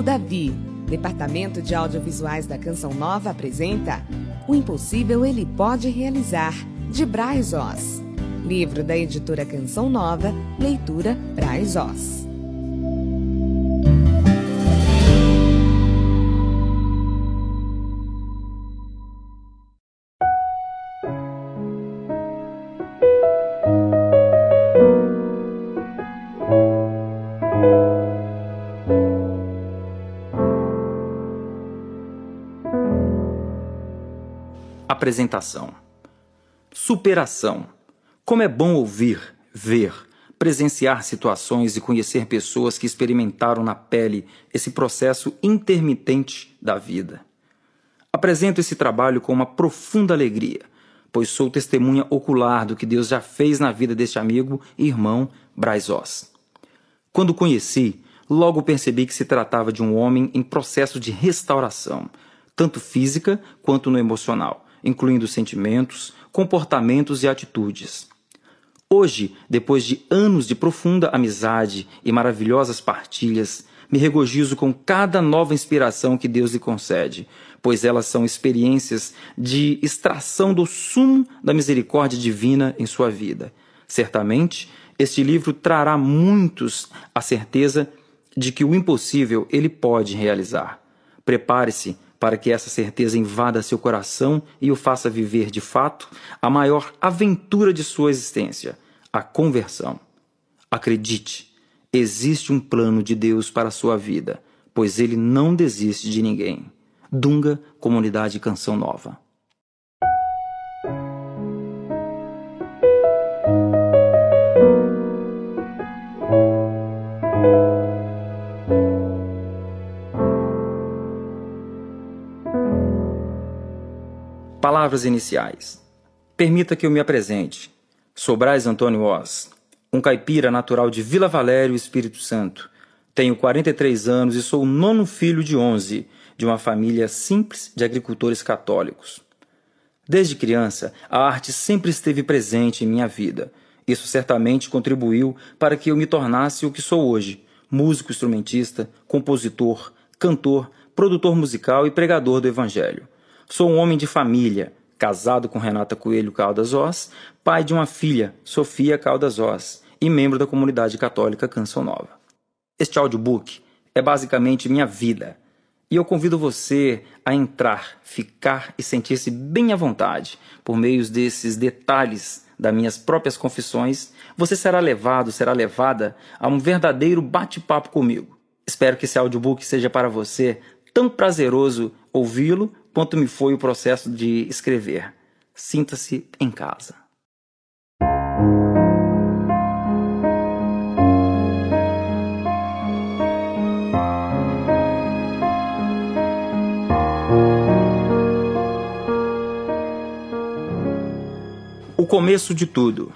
O Davi, Departamento de Audiovisuais da Canção Nova apresenta O Impossível Ele Pode Realizar, de Braz Oz. Livro da editora Canção Nova, leitura Braz Oz. apresentação. Superação. Como é bom ouvir, ver, presenciar situações e conhecer pessoas que experimentaram na pele esse processo intermitente da vida. Apresento esse trabalho com uma profunda alegria, pois sou testemunha ocular do que Deus já fez na vida deste amigo e irmão Brazos. Quando conheci, logo percebi que se tratava de um homem em processo de restauração, tanto física quanto no emocional, incluindo sentimentos, comportamentos e atitudes. Hoje, depois de anos de profunda amizade e maravilhosas partilhas, me regozijo com cada nova inspiração que Deus lhe concede, pois elas são experiências de extração do sumo da misericórdia divina em sua vida. Certamente, este livro trará muitos a certeza de que o impossível ele pode realizar. Prepare-se para que essa certeza invada seu coração e o faça viver de fato a maior aventura de sua existência, a conversão. Acredite, existe um plano de Deus para a sua vida, pois ele não desiste de ninguém. Dunga, Comunidade Canção Nova. Palavras iniciais. Permita que eu me apresente. Sou Braz Antônio Oz, um caipira natural de Vila Valério, Espírito Santo. Tenho 43 anos e sou o nono filho de 11, de uma família simples de agricultores católicos. Desde criança, a arte sempre esteve presente em minha vida. Isso certamente contribuiu para que eu me tornasse o que sou hoje: músico instrumentista, compositor, cantor, produtor musical e pregador do Evangelho. Sou um homem de família, casado com Renata Coelho Caldas Oz, pai de uma filha, Sofia Caldas Oz, e membro da comunidade católica Canção Nova. Este audiobook é basicamente minha vida, e eu convido você a entrar, ficar e sentir-se bem à vontade por meio desses detalhes das minhas próprias confissões, você será levado, será levada a um verdadeiro bate-papo comigo. Espero que esse audiobook seja para você tão prazeroso ouvi-lo quanto me foi o processo de escrever. Sinta-se em casa. O começo de tudo.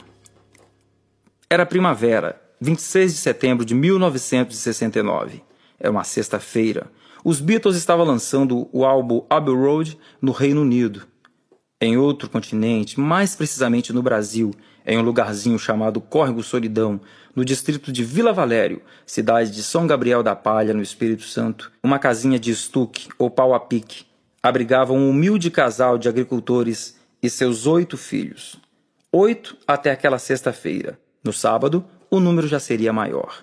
Era primavera, 26 de setembro de 1969. Era uma sexta-feira os Beatles estavam lançando o álbum Abbey Road no Reino Unido, em outro continente, mais precisamente no Brasil, em um lugarzinho chamado Córrego Solidão, no distrito de Vila Valério, cidade de São Gabriel da Palha, no Espírito Santo, uma casinha de estuque ou pau a pique, abrigava um humilde casal de agricultores e seus oito filhos. Oito até aquela sexta-feira. No sábado, o número já seria maior.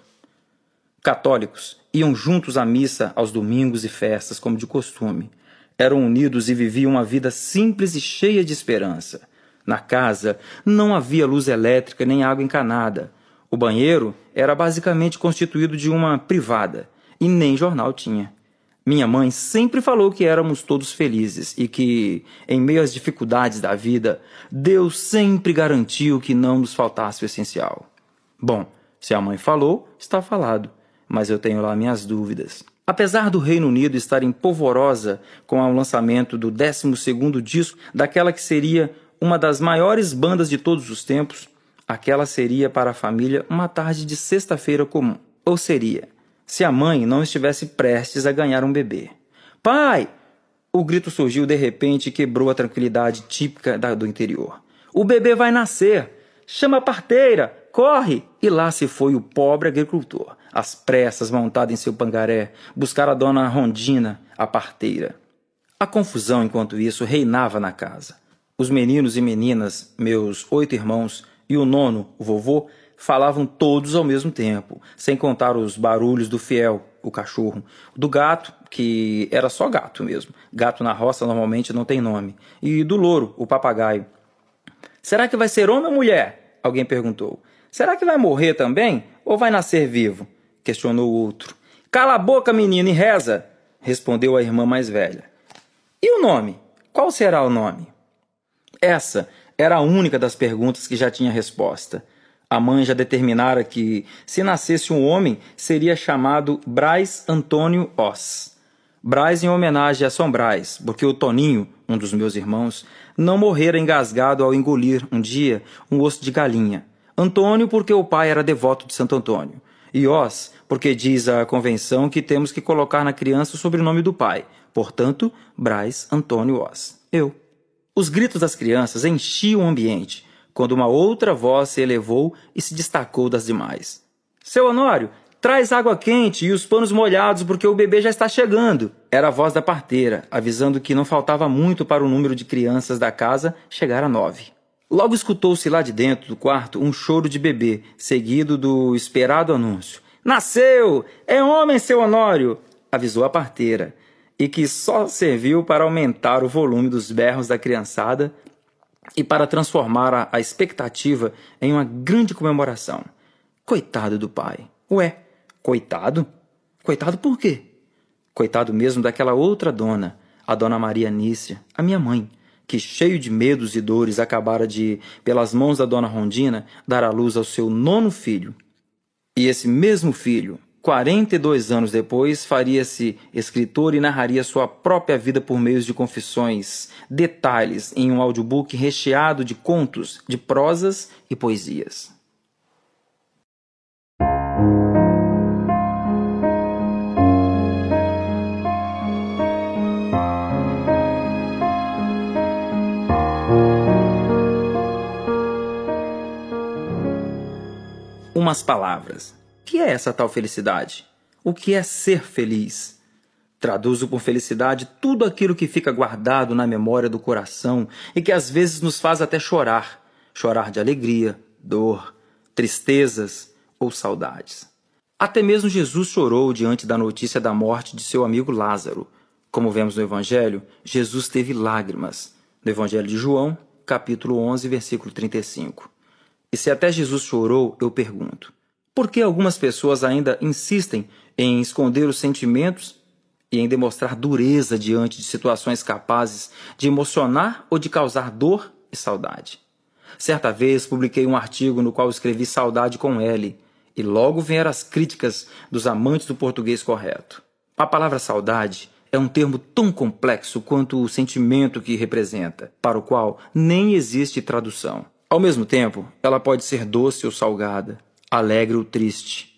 Católicos iam juntos à missa aos domingos e festas, como de costume. Eram unidos e viviam uma vida simples e cheia de esperança. Na casa não havia luz elétrica nem água encanada. O banheiro era basicamente constituído de uma privada e nem jornal tinha. Minha mãe sempre falou que éramos todos felizes e que, em meio às dificuldades da vida, Deus sempre garantiu que não nos faltasse o essencial. Bom, se a mãe falou, está falado mas eu tenho lá minhas dúvidas. Apesar do Reino Unido estar em polvorosa com o lançamento do 12º disco daquela que seria uma das maiores bandas de todos os tempos, aquela seria para a família uma tarde de sexta-feira comum. Ou seria, se a mãe não estivesse prestes a ganhar um bebê. Pai! O grito surgiu de repente e quebrou a tranquilidade típica do interior. O bebê vai nascer! Chama a parteira! Corre! E lá se foi o pobre agricultor às pressas montada em seu pangaré, buscar a dona Rondina, a parteira. A confusão, enquanto isso, reinava na casa. Os meninos e meninas, meus oito irmãos, e o nono, o vovô, falavam todos ao mesmo tempo, sem contar os barulhos do fiel, o cachorro, do gato, que era só gato mesmo. Gato na roça normalmente não tem nome, e do louro, o papagaio. Será que vai ser homem ou mulher? Alguém perguntou. Será que vai morrer também ou vai nascer vivo? questionou o outro. Cala a boca, menina, e reza, respondeu a irmã mais velha. E o nome? Qual será o nome? Essa era a única das perguntas que já tinha resposta. A mãe já determinara que, se nascesse um homem, seria chamado Braz Antônio Oss. Braz em homenagem a São Braz, porque o Toninho, um dos meus irmãos, não morrera engasgado ao engolir, um dia, um osso de galinha. Antônio, porque o pai era devoto de Santo Antônio. E Oz, porque diz a convenção que temos que colocar na criança o sobrenome do pai, portanto, Braz Antônio Oz. Eu. Os gritos das crianças enchiam o ambiente, quando uma outra voz se elevou e se destacou das demais. Seu Honório, traz água quente e os panos molhados, porque o bebê já está chegando. Era a voz da parteira, avisando que não faltava muito para o número de crianças da casa chegar a nove. Logo escutou-se lá de dentro do quarto um choro de bebê, seguido do esperado anúncio. Nasceu! É homem, seu Honório! avisou a parteira, e que só serviu para aumentar o volume dos berros da criançada e para transformar a, a expectativa em uma grande comemoração. Coitado do pai. Ué, coitado? Coitado por quê? Coitado mesmo daquela outra dona, a dona Maria Nícia, a minha mãe que cheio de medos e dores acabara de, pelas mãos da dona Rondina, dar à luz ao seu nono filho. E esse mesmo filho, 42 anos depois, faria-se escritor e narraria sua própria vida por meio de confissões, detalhes em um audiobook recheado de contos, de prosas e poesias. umas palavras. O que é essa tal felicidade? O que é ser feliz? Traduzo por felicidade tudo aquilo que fica guardado na memória do coração e que às vezes nos faz até chorar chorar de alegria, dor, tristezas ou saudades. Até mesmo Jesus chorou diante da notícia da morte de seu amigo Lázaro. Como vemos no Evangelho, Jesus teve lágrimas. No Evangelho de João, capítulo 11, versículo 35. E se até Jesus chorou, eu pergunto: por que algumas pessoas ainda insistem em esconder os sentimentos e em demonstrar dureza diante de situações capazes de emocionar ou de causar dor e saudade? Certa vez publiquei um artigo no qual escrevi saudade com L, e logo vieram as críticas dos amantes do português correto. A palavra saudade é um termo tão complexo quanto o sentimento que representa, para o qual nem existe tradução. Ao mesmo tempo, ela pode ser doce ou salgada, alegre ou triste.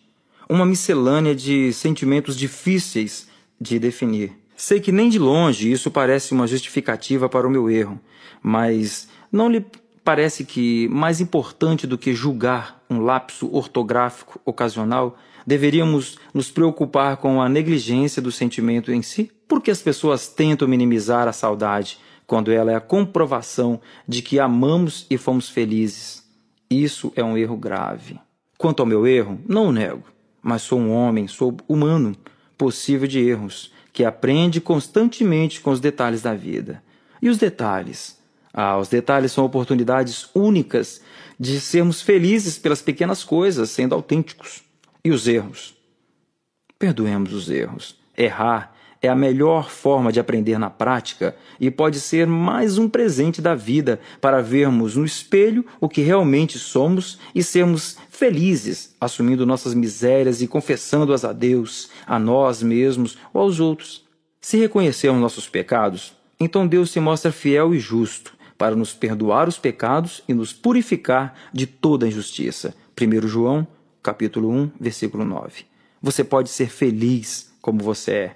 Uma miscelânea de sentimentos difíceis de definir. Sei que nem de longe isso parece uma justificativa para o meu erro, mas não lhe parece que mais importante do que julgar um lapso ortográfico ocasional, deveríamos nos preocupar com a negligência do sentimento em si? Porque as pessoas tentam minimizar a saudade, quando ela é a comprovação de que amamos e fomos felizes. Isso é um erro grave. Quanto ao meu erro, não o nego, mas sou um homem, sou humano, possível de erros, que aprende constantemente com os detalhes da vida. E os detalhes? Ah, os detalhes são oportunidades únicas de sermos felizes pelas pequenas coisas, sendo autênticos. E os erros? Perdoemos os erros. Errar é a melhor forma de aprender na prática e pode ser mais um presente da vida para vermos no espelho o que realmente somos e sermos felizes assumindo nossas misérias e confessando-as a Deus, a nós mesmos ou aos outros. Se reconhecermos nossos pecados, então Deus se mostra fiel e justo para nos perdoar os pecados e nos purificar de toda injustiça. 1 João, capítulo 1, versículo 9. Você pode ser feliz como você é